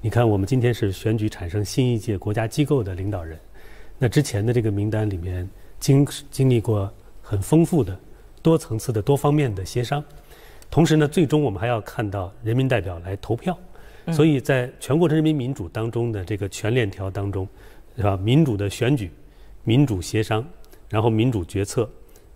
你看，我们今天是选举产生新一届国家机构的领导人，那之前的这个名单里面经经历过很丰富的、多层次的、多方面的协商，同时呢，最终我们还要看到人民代表来投票，所以在全过程人民民主当中的这个全链条当中，是吧？民主的选举、民主协商，然后民主决策，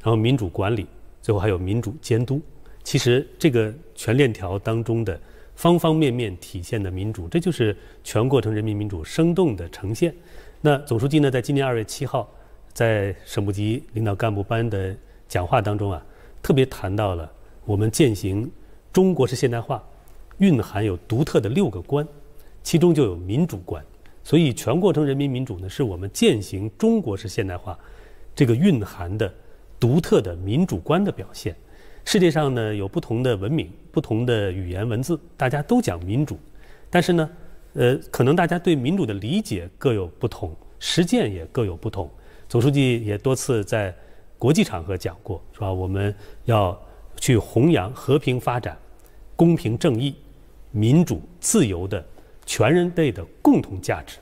然后民主管理，最后还有民主监督。其实这个全链条当中的。方方面面体现的民主，这就是全过程人民民主生动的呈现。那总书记呢，在今年二月七号在省部级领导干部班的讲话当中啊，特别谈到了我们践行中国式现代化，蕴含有独特的六个观，其中就有民主观。所以全过程人民民主呢，是我们践行中国式现代化这个蕴含的独特的民主观的表现。世界上呢有不同的文明、不同的语言文字，大家都讲民主，但是呢，呃，可能大家对民主的理解各有不同，实践也各有不同。总书记也多次在国际场合讲过，是吧？我们要去弘扬和平发展、公平正义、民主自由的全人类的共同价值。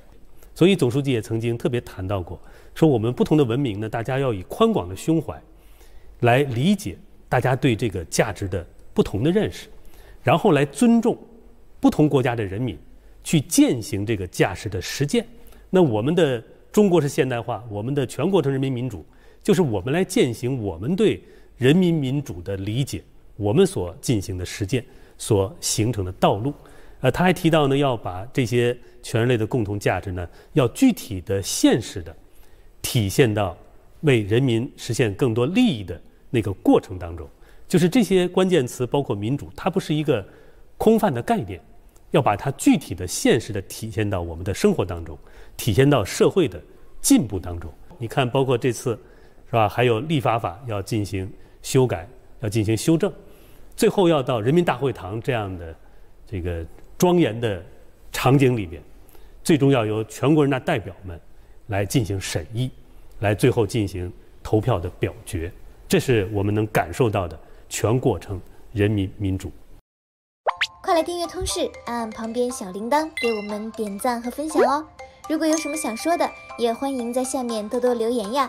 所以，总书记也曾经特别谈到过，说我们不同的文明呢，大家要以宽广的胸怀来理解。大家对这个价值的不同的认识，然后来尊重不同国家的人民去践行这个价值的实践。那我们的中国是现代化，我们的全过程人民民主就是我们来践行我们对人民民主的理解，我们所进行的实践所形成的道路。呃，他还提到呢，要把这些全人类的共同价值呢，要具体的现实的体现到为人民实现更多利益的。那个过程当中，就是这些关键词，包括民主，它不是一个空泛的概念，要把它具体的、现实的体现到我们的生活当中，体现到社会的进步当中。你看，包括这次，是吧？还有立法法要进行修改，要进行修正，最后要到人民大会堂这样的这个庄严的场景里边，最终要由全国人大代表们来进行审议，来最后进行投票的表决。这是我们能感受到的全过程人民民主。快来订阅通视，按旁边小铃铛给我们点赞和分享哦。如果有什么想说的，也欢迎在下面多多留言呀。